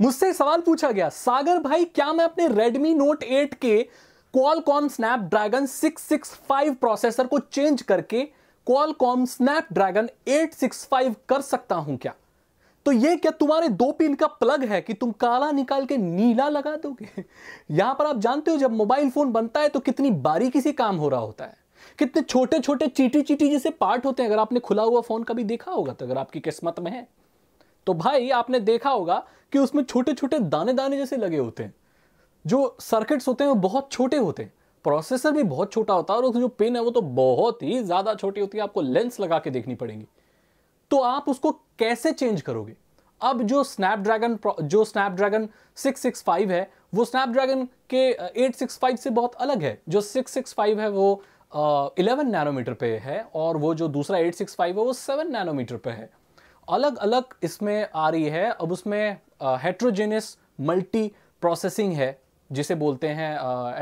मुझसे सवाल पूछा गया सागर भाई क्या मैं अपने रेडमी नोट 8 के सिक्स सिक्स 665 प्रोसेसर को चेंज करके क्वालकॉम स्नैपड्रैगन 865 कर सकता हूं क्या तो ये क्या तुम्हारे दो पिन का प्लग है कि तुम काला निकाल के नीला लगा दोगे यहां पर आप जानते हो जब मोबाइल फोन बनता है तो कितनी बारीकी से काम हो रहा होता है कितने छोटे छोटे चीटी चीटी जैसे पार्ट होते हैं अगर आपने खुला हुआ फोन कभी देखा होगा तो अगर आपकी किस्मत में है तो भाई आपने देखा होगा कि उसमें छोटे छोटे दाने दाने जैसे लगे होते हैं जो सर्किट्स होते हैं वो बहुत छोटे होते हैं प्रोसेसर भी बहुत छोटा होता है और उसकी जो पिन है वो तो बहुत ही ज़्यादा छोटी होती है आपको लेंस लगा के देखनी पड़ेगी तो आप उसको कैसे चेंज करोगे अब जो स्नैपड्रैगन जो स्नैपड्रैगन 665 है वो स्नैपड्रैगन के 865 uh, से बहुत अलग है जो 665 है वो आ, 11 नैनोमीटर पे है और वो जो दूसरा 865 है वो 7 नैनोमीटर पे है अलग अलग इसमें आ रही है अब उसमें हेट्रोजेनियस मल्टी प्रोसेसिंग है जिसे बोलते हैं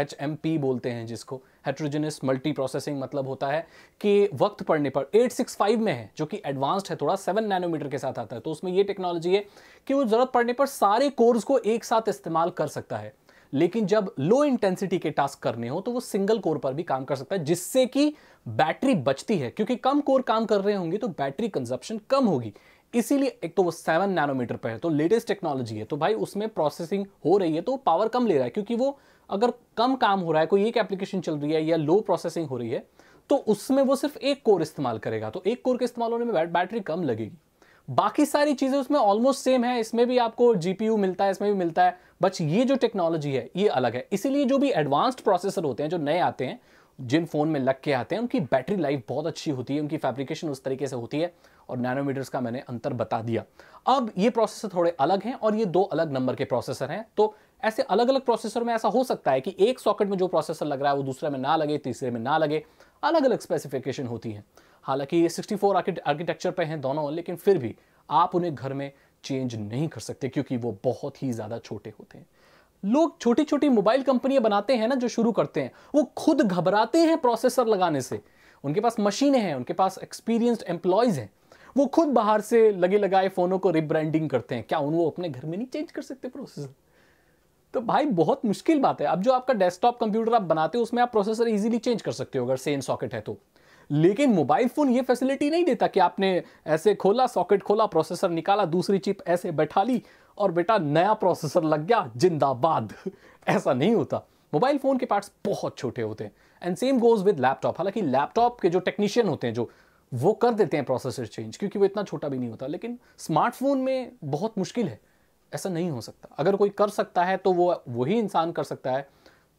एच एम पी बोलते हैं जिसको हेट्रोजेनियस मल्टी प्रोसेसिंग मतलब होता है कि वक्त पड़ने पर 865 में है जो कि एडवांस्ड है थोड़ा सेवन नैनोमीटर के साथ आता है तो उसमें ये टेक्नोलॉजी है कि वो ज़रूरत पड़ने पर सारे कोर्स को एक साथ इस्तेमाल कर सकता है लेकिन जब लो इंटेंसिटी के टास्क करने हो तो वो सिंगल कोर पर भी काम कर सकता है जिससे कि बैटरी बचती है क्योंकि कम कोर काम कर रहे होंगे तो बैटरी कंजप्शन कम होगी इसीलिए एक तो वो सेवन नैनोमीटर पर है तो लेटेस्ट टेक्नोलॉजी है तो भाई उसमें प्रोसेसिंग हो रही है तो पावर कम ले रहा है क्योंकि वो अगर कम काम हो रहा है कोई एक एप्लीकेशन चल रही है या लो प्रोसेसिंग हो रही है तो उसमें वो सिर्फ एक कोर इस्तेमाल करेगा तो एक कोर के इस्तेमाल होने में बैटरी कम लगेगी बाकी सारी चीज़ें उसमें ऑलमोस्ट सेम है इसमें भी आपको जीपीयू मिलता है इसमें भी मिलता है बट ये जो टेक्नोलॉजी है ये अलग है इसीलिए जो भी एडवांस्ड प्रोसेसर होते हैं जो नए आते हैं जिन फ़ोन में लग के आते हैं उनकी बैटरी लाइफ बहुत अच्छी होती है उनकी फैब्रिकेशन उस तरीके से होती है और नैनोमीटर्स का मैंने अंतर बता दिया अब ये प्रोसेसर थोड़े अलग हैं और ये दो अलग नंबर के प्रोसेसर हैं तो ऐसे अलग अलग प्रोसेसर में ऐसा हो सकता है कि एक सॉकेट में जो प्रोसेसर लग रहा है वो दूसरे में ना लगे तीसरे में ना लगे अलग अलग स्पेसिफिकेशन होती हैं हालांकि ये 64 फोर आर्किटेक्चर पे हैं दोनों लेकिन फिर भी आप उन्हें घर में चेंज नहीं कर सकते क्योंकि वो बहुत ही ज़्यादा छोटे होते हैं लोग छोटी छोटी मोबाइल कंपनियां बनाते हैं ना जो शुरू करते हैं वो खुद घबराते हैं प्रोसेसर लगाने से उनके पास मशीनें हैं उनके पास एक्सपीरियंस्ड एम्प्लॉयज़ हैं वो खुद बाहर से लगे लगाए फ़ोनों को रिब्रांडिंग करते हैं क्या उन वो अपने घर में नहीं चेंज कर सकते प्रोसेसर तो भाई बहुत मुश्किल बात है अब जो आपका डेस्कटॉप कंप्यूटर आप बनाते हो उसमें आप प्रोसेसर इजीली चेंज कर सकते हो अगर सेम सॉकेट है तो लेकिन मोबाइल फ़ोन ये फैसिलिटी नहीं देता कि आपने ऐसे खोला सॉकेट खोला प्रोसेसर निकाला दूसरी चिप ऐसे बैठा ली और बेटा नया प्रोसेसर लग गया जिंदाबाद ऐसा नहीं होता मोबाइल फ़ोन के पार्ट्स बहुत छोटे होते हैं and same goes with laptop हालांकि लैपटॉप के जो टेक्नीशियन होते हैं जो वो कर देते हैं प्रोसेसर चेंज क्योंकि वो इतना छोटा भी नहीं होता लेकिन स्मार्टफोन में बहुत मुश्किल है ऐसा नहीं हो सकता अगर कोई कर सकता है तो वो वही इंसान कर सकता है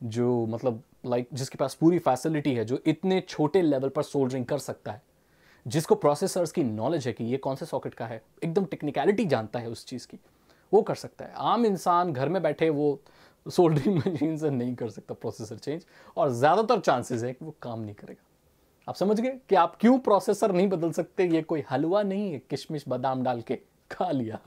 जो मतलब लाइक जिसके पास पूरी फैसिलिटी है जो इतने छोटे लेवल पर सोल्डरिंग कर सकता है जिसको प्रोसेसर्स की नॉलेज है कि ये कौन से सॉकेट का है एकदम टेक्निकलिटी जानता है उस चीज़ की वो कर सकता है आम इंसान घर में बैठे वो सोल्डरिंग मशीन से नहीं कर सकता प्रोसेसर चेंज और ज़्यादातर चांसेस है कि वो काम नहीं करेगा आप समझ गए कि आप क्यों प्रोसेसर नहीं बदल सकते ये कोई हलवा नहीं है किशमिश बादाम डाल के खा लिया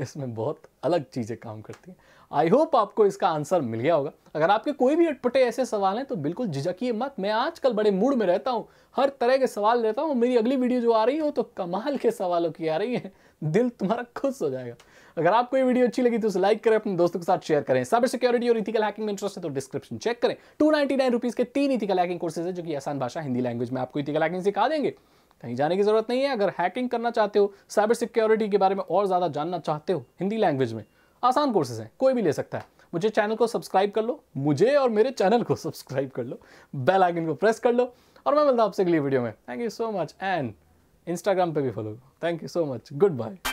इसमें बहुत अलग चीज़ें काम करती हैं आई होप आपको इसका आंसर मिल गया होगा अगर आपके कोई भी अटपटे ऐसे सवाल हैं तो बिल्कुल झिझकिए मत मैं आजकल बड़े मूड में रहता हूँ हर तरह के सवाल लेता हूँ मेरी अगली वीडियो जो आ रही हो तो कमाल के सवालों की आ रही है दिल तुम्हारा खुश हो जाएगा अगर आपको ये वीडियो अच्छी लगी तो उसे लाइक करें अपने दोस्तों के साथ शेयर करें साइबर सिक्योरिटी और इथिकल हैकिंग में इंटरेस्ट है तो डिस्क्रिप्शन चेक करें टू नाइन्टी नाइन रुपीज़ के तीन इथिकल हैकिंग कोर्सेज है जो कि आसान भाषा हिंदी लैंग्वेज में आपको इथिकल हैकिंग सिखा देंगे कहीं जाने की ज़रूरत नहीं है अगर हैकिंग करना चाहते हो साइबर सिक्योरिटी के बारे में और ज़्यादा जानना चाहते हो हिंदी लैंग्वेज में आसान कोर्सेज हैं कोई भी ले सकता है मुझे चैनल को सब्सक्राइब कर लो मुझे और मेरे चैनल को सब्सक्राइब कर लो बेल आइकन को प्रेस कर लो और मैं मिलता हूँ आपसे अगली वीडियो में thank you so much and Instagram पे भी फॉलो करो thank you so much good bye